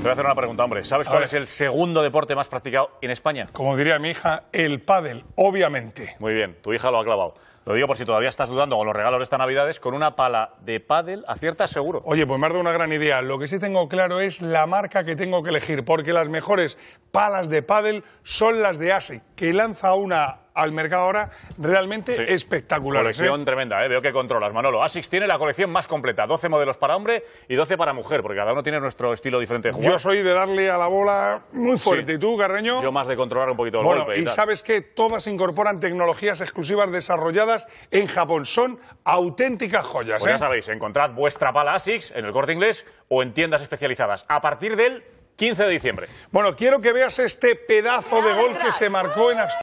Te voy a hacer una pregunta, hombre. ¿Sabes cuál es el segundo deporte más practicado en España? Como diría mi hija, el pádel, obviamente. Muy bien, tu hija lo ha clavado. Lo digo por si todavía estás dudando con los regalos de estas Navidades, con una pala de pádel acierta seguro. Oye, pues me ha dado una gran idea. Lo que sí tengo claro es la marca que tengo que elegir, porque las mejores palas de pádel son las de ASIC, que lanza una al mercado ahora realmente espectacular. Colección ¿eh? tremenda, ¿eh? veo que controlas, Manolo. ASICS tiene la colección más completa, 12 modelos para hombre y 12 para mujer, porque cada uno tiene nuestro estilo diferente de jugar. Yo soy de darle a la bola muy fuerte, ¿y tú, Carreño? Yo más de controlar un poquito el golpe. Y, sabes que todas incorporan tecnologías exclusivas desarrolladas en Japón. Son auténticas joyas. Pues ya ¿eh? sabéis, encontrad vuestra pala ASICS en el corte inglés o en tiendas especializadas. A partir del 15 de diciembre. Bueno, quiero que veas este pedazo de gol que se marcó en Asturias.